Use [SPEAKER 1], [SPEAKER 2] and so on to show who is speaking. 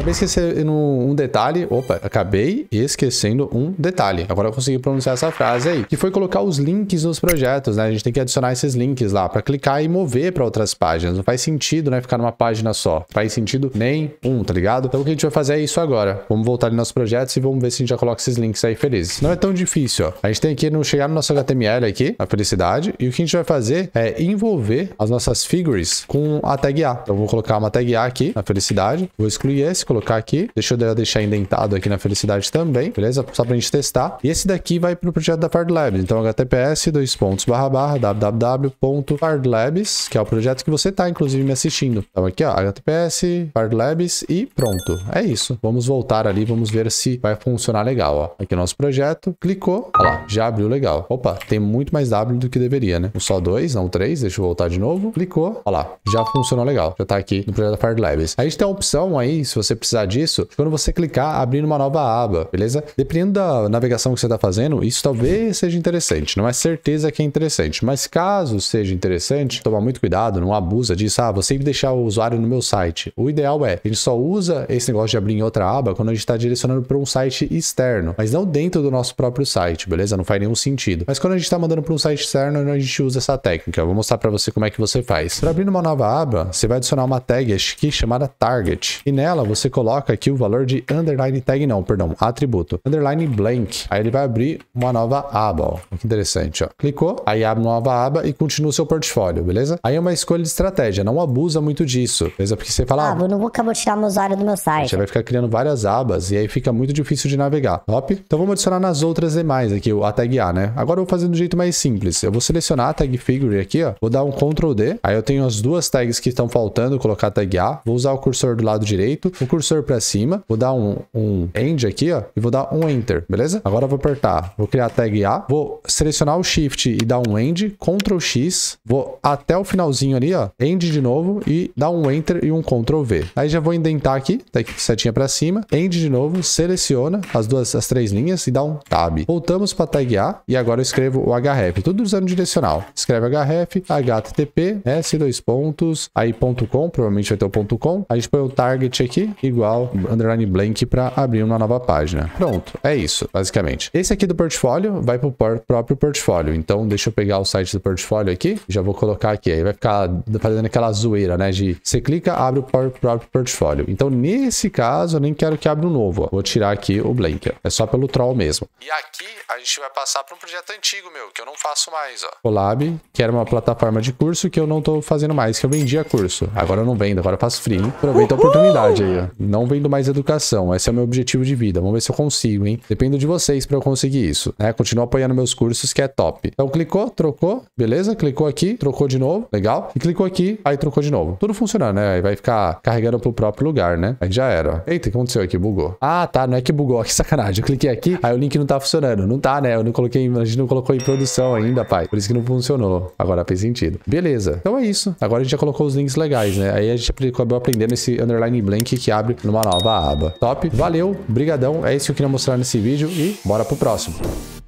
[SPEAKER 1] Acabei esquecendo um detalhe. Opa, acabei esquecendo um detalhe. Agora eu consegui pronunciar essa frase aí. Que foi colocar os links nos projetos, né? A gente tem que adicionar esses links lá para clicar e mover para outras páginas. Não faz sentido, né? Ficar numa página só. Faz sentido nem um, tá ligado? Então o que a gente vai fazer é isso agora. Vamos voltar ali nos projetos e vamos ver se a gente já coloca esses links aí felizes. Não é tão difícil, ó. A gente tem que chegar no nosso HTML aqui, a felicidade. E o que a gente vai fazer é envolver as nossas figures com a tag A. Então eu vou colocar uma tag A aqui, na felicidade. Vou excluir esse, colocar aqui. Deixa eu deixar indentado aqui na felicidade também, beleza? Só pra gente testar. E esse daqui vai pro projeto da Fard Labs. Então, https dois pontos barra barra www.fardlabs, que é o projeto que você tá, inclusive, me assistindo. Então, aqui, ó, https fardlabs e pronto. É isso. Vamos voltar ali, vamos ver se vai funcionar legal, ó. Aqui é o nosso projeto. Clicou. Ó lá, já abriu legal. Opa, tem muito mais W do que deveria, né? Só dois, não três. Deixa eu voltar de novo. Clicou. Ó lá, já funcionou legal. Já tá aqui no projeto da Fard Labs. A gente tem a opção aí, se você precisar disso quando você clicar abrindo uma nova aba, beleza? Dependendo da navegação que você está fazendo, isso talvez seja interessante. Não é certeza que é interessante, mas caso seja interessante, tomar muito cuidado, não abusa disso. Ah, vou sempre deixar o usuário no meu site. O ideal é, a gente só usa esse negócio de abrir em outra aba quando a gente está direcionando para um site externo, mas não dentro do nosso próprio site, beleza? Não faz nenhum sentido. Mas quando a gente está mandando para um site externo, a gente usa essa técnica. Eu vou mostrar para você como é que você faz. Para abrir uma nova aba, você vai adicionar uma tag aqui chamada target e nela você coloca aqui o valor de underline tag, não, perdão, atributo. Underline blank. Aí ele vai abrir uma nova aba, ó. Que interessante, ó. Clicou, aí abre uma nova aba e continua o seu portfólio, beleza? Aí é uma escolha de estratégia, não abusa muito disso, beleza? Porque você fala... Ah, ah eu não vou acabar de tirar meu usuário do meu site. Você vai ficar criando várias abas e aí fica muito difícil de navegar. Top? Então vamos adicionar nas outras demais aqui, a tag A, né? Agora eu vou fazer do jeito mais simples. Eu vou selecionar a tag figure aqui, ó. Vou dar um Ctrl D. Aí eu tenho as duas tags que estão faltando, colocar a tag A. Vou usar o cursor do lado direito. O cursor cursor para cima, vou dar um, um end aqui, ó, e vou dar um enter, beleza? Agora eu vou apertar, vou criar a tag A, vou selecionar o shift e dar um end, ctrl x, vou até o finalzinho ali, ó, end de novo e dar um enter e um ctrl v. Aí já vou indentar aqui, daqui setinha para cima, end de novo, seleciona as duas, as três linhas e dá um tab. Voltamos para tag A e agora eu escrevo o href, tudo usando direcional. Escreve href, http, s dois pontos, aí ponto .com, provavelmente vai ter o ponto .com, a gente põe o target aqui e igual underline blank para abrir uma nova página. Pronto, é isso, basicamente. Esse aqui do portfólio vai para o próprio portfólio. Então, deixa eu pegar o site do portfólio aqui, já vou colocar aqui. Aí vai ficar fazendo aquela zoeira, né? De você clica, abre o próprio portfólio. Então, nesse caso, eu nem quero que abra um novo. Ó. Vou tirar aqui o blank. É só pelo troll mesmo. E aqui a gente vai passar para um projeto antigo meu, que eu não faço mais, ó. Colab, que era uma plataforma de curso que eu não estou fazendo mais, que eu vendia curso. Agora eu não vendo, agora eu faço free. Aproveita a oportunidade aí, ó. Não vendo mais educação. Esse é o meu objetivo de vida. Vamos ver se eu consigo, hein? Dependo de vocês para eu conseguir isso, né? Continua apoiando meus cursos, que é top. Então clicou, trocou, beleza? Clicou aqui, trocou de novo, legal. E clicou aqui, aí trocou de novo. Tudo funcionando, né? Aí vai ficar carregando pro próprio lugar, né? Aí já era. Eita, o que aconteceu aqui? Bugou. Ah, tá. Não é que bugou, que sacanagem. Eu cliquei aqui, aí o link não tá funcionando. Não tá, né? Eu não coloquei, a gente não colocou em produção ainda, pai. Por isso que não funcionou. Agora fez sentido. Beleza. Então é isso. Agora a gente já colocou os links legais, né? Aí a gente acabou aprendendo esse underline blank que abre abre numa nova aba. Top? Valeu, brigadão, é isso que eu queria mostrar nesse vídeo e bora pro próximo.